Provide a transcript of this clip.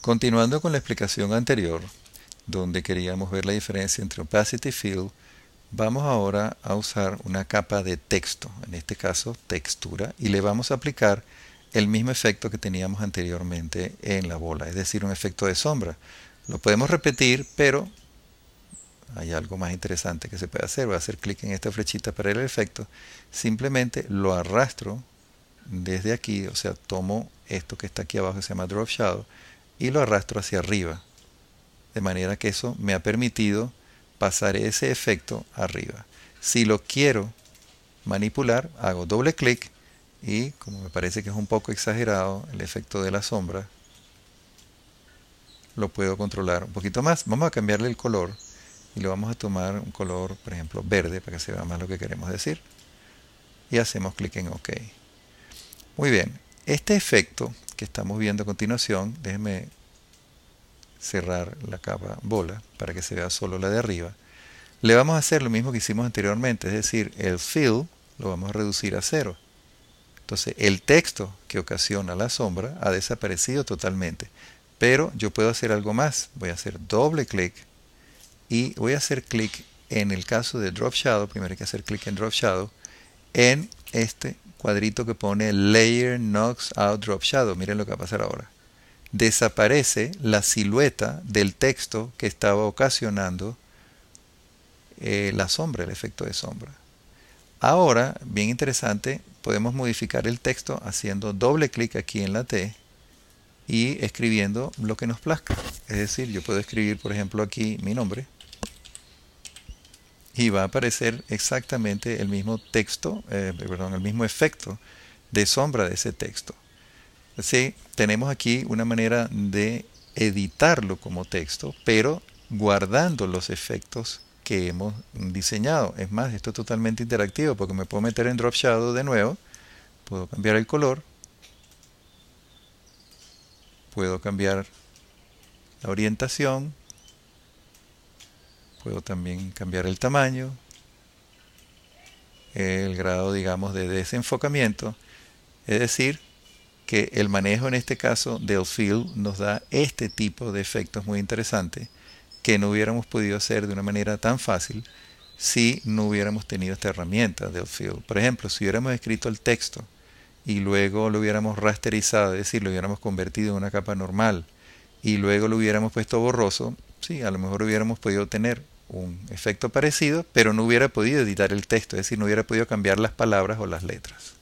Continuando con la explicación anterior, donde queríamos ver la diferencia entre opacity field, vamos ahora a usar una capa de texto, en este caso textura, y le vamos a aplicar el mismo efecto que teníamos anteriormente en la bola, es decir, un efecto de sombra. Lo podemos repetir, pero hay algo más interesante que se puede hacer. Voy a hacer clic en esta flechita para el efecto. Simplemente lo arrastro desde aquí, o sea, tomo esto que está aquí abajo que se llama Drop Shadow y lo arrastro hacia arriba. De manera que eso me ha permitido pasar ese efecto arriba. Si lo quiero manipular, hago doble clic y como me parece que es un poco exagerado el efecto de la sombra, lo puedo controlar un poquito más. Vamos a cambiarle el color y lo vamos a tomar un color, por ejemplo, verde para que se vea más lo que queremos decir. Y hacemos clic en OK. Muy bien, este efecto que estamos viendo a continuación, déjenme cerrar la capa bola para que se vea solo la de arriba. Le vamos a hacer lo mismo que hicimos anteriormente, es decir, el fill lo vamos a reducir a cero. Entonces, el texto que ocasiona la sombra ha desaparecido totalmente. Pero yo puedo hacer algo más. Voy a hacer doble clic y voy a hacer clic en el caso de Drop Shadow. Primero hay que hacer clic en Drop Shadow en este cuadrito que pone Layer Knocks Out Drop Shadow. Miren lo que va a pasar ahora. Desaparece la silueta del texto que estaba ocasionando eh, la sombra, el efecto de sombra. Ahora, bien interesante, podemos modificar el texto haciendo doble clic aquí en la T y escribiendo lo que nos plazca. Es decir, yo puedo escribir, por ejemplo, aquí mi nombre y va a aparecer exactamente el mismo texto, eh, perdón, el mismo efecto de sombra de ese texto. Así, tenemos aquí una manera de editarlo como texto, pero guardando los efectos que hemos diseñado. Es más, esto es totalmente interactivo porque me puedo meter en Drop Shadow de nuevo, puedo cambiar el color, puedo cambiar la orientación, Puedo también cambiar el tamaño, el grado, digamos, de desenfocamiento. Es decir, que el manejo en este caso del field nos da este tipo de efectos muy interesantes que no hubiéramos podido hacer de una manera tan fácil si no hubiéramos tenido esta herramienta del field. Por ejemplo, si hubiéramos escrito el texto y luego lo hubiéramos rasterizado, es decir, lo hubiéramos convertido en una capa normal y luego lo hubiéramos puesto borroso, sí, a lo mejor hubiéramos podido tener un efecto parecido, pero no hubiera podido editar el texto, es decir, no hubiera podido cambiar las palabras o las letras.